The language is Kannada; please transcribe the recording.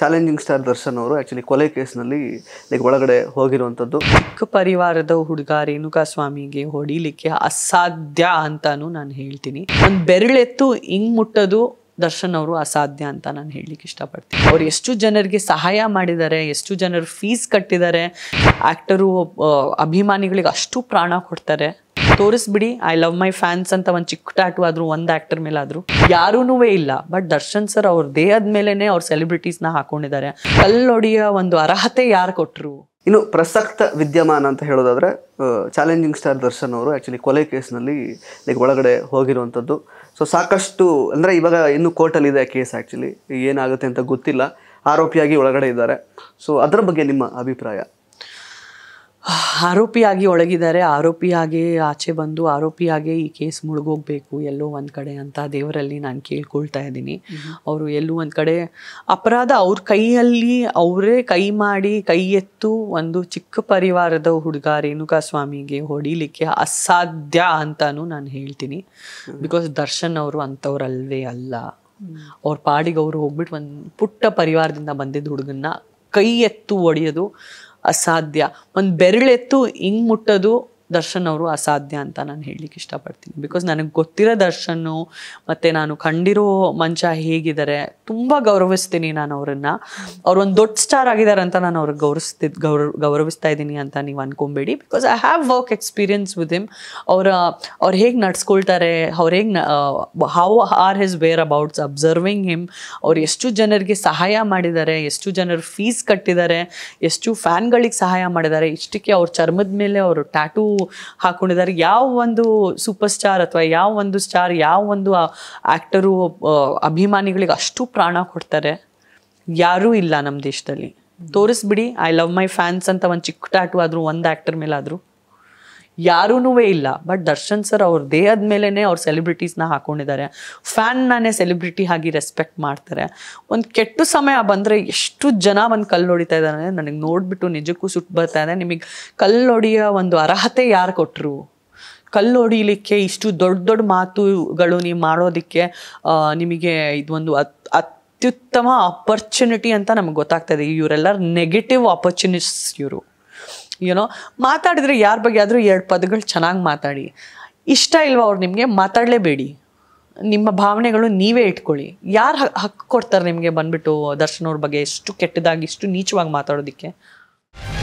ಚಾಲೆಂಜಿಂಗ್ ಸ್ಟಾರ್ ದರ್ಶನ್ ಅವರು ಆ್ಯಕ್ಚುಲಿ ಕೊಲೆ ಕೇಸ್ನಲ್ಲಿ ಲೈಕ್ ಒಳಗಡೆ ಹೋಗಿರುವಂಥದ್ದು ಚಿಕ್ಕ ಪರಿವಾರದ ಹುಡುಗ ರೇಣುಕಾ ಸ್ವಾಮಿಗೆ ಹೊಡಿಲಿಕ್ಕೆ ಅಸಾಧ್ಯ ಅಂತಾನು ನಾನು ಹೇಳ್ತೀನಿ ಒಂದು ಬೆರಳೆತ್ತು ಹಿಂಗ್ ಮುಟ್ಟೋದು ದರ್ಶನ್ ಅವರು ಅಸಾಧ್ಯ ಅಂತ ನಾನು ಹೇಳಲಿಕ್ಕೆ ಇಷ್ಟಪಡ್ತೀನಿ ಅವ್ರು ಎಷ್ಟು ಜನರಿಗೆ ಸಹಾಯ ಮಾಡಿದ್ದಾರೆ ಎಷ್ಟು ಜನರು ಫೀಸ್ ಕಟ್ಟಿದ್ದಾರೆ ಆ್ಯಕ್ಟರು ಅಭಿಮಾನಿಗಳಿಗೆ ಅಷ್ಟು ಪ್ರಾಣ ಕೊಡ್ತಾರೆ ತೋರಿಸ್ಬಿಡಿ ಐ ಲವ್ ಮೈ ಫ್ಯಾನ್ಸ್ ಅಂತ ಒಂದು ಚಿಕ್ಕ ಟ್ಯಾಟು ಆದರೂ ಒಂದು ಮೇಲೆ ಆದ್ರೂ ಯಾರೂ ಇಲ್ಲ ಬಟ್ ದರ್ಶನ್ ಸರ್ ಅವ್ರ ದೇಹದ ಮೇಲೇ ಅವ್ರ ಸೆಲೆಬ್ರಿಟೀಸ್ನ ಹಾಕೊಂಡಿದ್ದಾರೆ ಕಲ್ಲೊಡಿಯ ಒಂದು ಅರ್ಹತೆ ಯಾರು ಕೊಟ್ಟರು ಇನ್ನು ಪ್ರಸಕ್ತ ವಿದ್ಯಮಾನ ಅಂತ ಹೇಳೋದಾದ್ರೆ ಚಾಲೆಂಜಿಂಗ್ ಸ್ಟಾರ್ ದರ್ಶನ್ ಅವರು ಆ್ಯಕ್ಚುಲಿ ಕೊಲೆ ಕೇಸ್ನಲ್ಲಿ ಲೈಕ್ ಒಳಗಡೆ ಹೋಗಿರುವಂಥದ್ದು ಸೊ ಸಾಕಷ್ಟು ಅಂದರೆ ಇವಾಗ ಇನ್ನು ಕೋರ್ಟಲ್ಲಿ ಇದೆ ಕೇಸ್ ಆ್ಯಕ್ಚುಲಿ ಏನಾಗುತ್ತೆ ಅಂತ ಗೊತ್ತಿಲ್ಲ ಆರೋಪಿಯಾಗಿ ಒಳಗಡೆ ಇದ್ದಾರೆ ಸೊ ಅದರ ಬಗ್ಗೆ ನಿಮ್ಮ ಅಭಿಪ್ರಾಯ ಆರೋಪಿಯಾಗಿ ಒಳಗಿದ್ದಾರೆ ಆರೋಪಿಯಾಗಿ ಆಚೆ ಬಂದು ಆರೋಪಿಯಾಗಿ ಈ ಕೇಸ್ ಮುಳುಗೋಗ್ಬೇಕು ಎಲ್ಲೋ ಒಂದು ಕಡೆ ಅಂತ ದೇವರಲ್ಲಿ ನಾನು ಕೇಳ್ಕೊಳ್ತಾ ಇದ್ದೀನಿ ಅವರು ಎಲ್ಲೋ ಒಂದು ಕಡೆ ಅಪರಾಧ ಅವ್ರ ಕೈಯಲ್ಲಿ ಅವರೇ ಕೈ ಮಾಡಿ ಕೈ ಎತ್ತು ಒಂದು ಚಿಕ್ಕ ಪರಿವಾರದ ಹುಡುಗ ರೇಣುಕಾ ಸ್ವಾಮಿಗೆ ಹೊಡಿಲಿಕ್ಕೆ ಅಸಾಧ್ಯ ಅಂತಾನು ನಾನು ಹೇಳ್ತೀನಿ ಬಿಕಾಸ್ ದರ್ಶನ್ ಅವರು ಅಂಥವ್ರಲ್ವೇ ಅಲ್ಲ ಅವ್ರ ಪಾಡಿಗೆ ಅವರು ಹೋಗ್ಬಿಟ್ಟು ಒಂದು ಪುಟ್ಟ ಪರಿವಾರದಿಂದ ಬಂದಿದ್ದ ಹುಡುಗನ್ನ ಕೈ ಎತ್ತು ಒಡೆಯೋದು ಅಸಾಧ್ಯ ಒಂದು ಬೆರಳೆತ್ತು ಹಿಂಗೆ ಮುಟ್ಟೋದು ದರ್ಶನ್ ಅವರು ಅಸಾಧ್ಯ ಅಂತ ನಾನು ಹೇಳಲಿಕ್ಕೆ ಇಷ್ಟಪಡ್ತೀನಿ ಬಿಕಾಸ್ ನನಗೆ ಗೊತ್ತಿರೋ ದರ್ಶನ್ನು ಮತ್ತು ನಾನು ಕಂಡಿರೋ ಮಂಚ ಹೇಗಿದ್ದಾರೆ ತುಂಬ ಗೌರವಿಸ್ತೀನಿ ನಾನು ಅವರನ್ನು ಒಂದು ದೊಡ್ಡ ಸ್ಟಾರ್ ಆಗಿದ್ದಾರೆ ಅಂತ ನಾನು ಅವ್ರಿಗೆ ಗೌರವಿಸ್ತಿದ್ದ ಗೌರ ಗೌರವಿಸ್ತಾ ಇದ್ದೀನಿ ಅಂತ ನೀವು ಅನ್ಕೊಂಬೇಡಿ because I have work experience with him ಅವರ ಅವ್ರು ಹೇಗೆ ನಡ್ಸ್ಕೊಳ್ತಾರೆ ಅವ್ರು ಹೇಗೆ how are his whereabouts observing him ಅವ್ರು ಎಷ್ಟು ಜನರಿಗೆ ಸಹಾಯ ಮಾಡಿದ್ದಾರೆ ಎಷ್ಟು ಜನರು ಫೀಸ್ ಕಟ್ಟಿದ್ದಾರೆ ಎಷ್ಟು ಫ್ಯಾನ್ಗಳಿಗೆ ಸಹಾಯ ಮಾಡಿದ್ದಾರೆ ಇಷ್ಟಕ್ಕೆ ಅವ್ರ ಚರ್ಮದ ಮೇಲೆ ಅವರು ಟ್ಯಾಟೂ ಹಾಕೊಂಡಿದ್ದಾರೆ ಯಾವ ಒಂದು ಸೂಪರ್ ಸ್ಟಾರ್ ಅಥವಾ ಯಾವ ಒಂದು ಸ್ಟಾರ್ ಯಾವ ಒಂದು ಆಕ್ಟರು ಅಭಿಮಾನಿಗಳಿಗೆ ಅಷ್ಟು ಪ್ರಾಣ ಕೊಡ್ತಾರೆ ಯಾರೂ ಇಲ್ಲ ನಮ್ಮ ದೇಶದಲ್ಲಿ ತೋರಿಸ್ಬಿಡಿ ಐ ಲವ್ ಮೈ ಫ್ಯಾನ್ಸ್ ಅಂತ ಒಂದು ಚಿಕ್ಕ ಟ್ಯಾಟು ಆದರೂ ಒಂದು ಆ್ಯಕ್ಟರ್ ಮೇಲಾದರೂ ಯಾರೂ ಇಲ್ಲ ಬಟ್ ದರ್ಶನ್ ಸರ್ ಅವ್ರ ದೇಹದ ಮೇಲೇ ಅವ್ರ ಸೆಲೆಬ್ರಿಟೀಸ್ನ ಹಾಕೊಂಡಿದ್ದಾರೆ ಫ್ಯಾನ್ ನಾನೇ ಸೆಲೆಬ್ರಿಟಿ ಆಗಿ ರೆಸ್ಪೆಕ್ಟ್ ಮಾಡ್ತಾರೆ ಒಂದು ಕೆಟ್ಟ ಸಮಯ ಬಂದರೆ ಎಷ್ಟು ಜನ ಬಂದು ಕಲ್ಲು ಹೊಡಿತಾ ಇದ್ದಾರೆ ನನಗೆ ನೋಡಿಬಿಟ್ಟು ನಿಜಕ್ಕೂ ಸುಟ್ಟು ಬರ್ತಾ ಇದೆ ನಿಮಗೆ ಕಲ್ಲೊಡಿಯ ಒಂದು ಅರ್ಹತೆ ಯಾರು ಕೊಟ್ಟರು ಕಲ್ಲು ಹೊಡಿಲಿಕ್ಕೆ ಇಷ್ಟು ದೊಡ್ಡ ದೊಡ್ಡ ಮಾತುಗಳು ನೀವು ಮಾಡೋದಕ್ಕೆ ನಿಮಗೆ ಇದೊಂದು ಅತ್ ಅತ್ಯುತ್ತಮ ಆಪರ್ಚುನಿಟಿ ಅಂತ ನಮ್ಗೆ ಗೊತ್ತಾಗ್ತದೆ ಇವರೆಲ್ಲರೂ ನೆಗೆಟಿವ್ ಆಪರ್ಚುನಿಸ್ಟ್ಸ್ ಇವರು ಯುನೋ ಮಾತಾಡಿದರೆ ಯಾರ ಬಗ್ಗೆ ಆದರೂ ಎರಡು ಪದಗಳು ಚೆನ್ನಾಗಿ ಮಾತಾಡಿ ಇಷ್ಟ ಇಲ್ವಾ ಅವ್ರು ನಿಮಗೆ ಮಾತಾಡಲೇಬೇಡಿ ನಿಮ್ಮ ಭಾವನೆಗಳು ನೀವೇ ಇಟ್ಕೊಳ್ಳಿ ಯಾರು ಹಕ್ಕು ಕೊಡ್ತಾರೆ ನಿಮಗೆ ಬಂದ್ಬಿಟ್ಟು ದರ್ಶನವ್ರ ಬಗ್ಗೆ ಎಷ್ಟು ಕೆಟ್ಟದಾಗಿ ಇಷ್ಟು ನೀಚವಾಗಿ ಮಾತಾಡೋದಕ್ಕೆ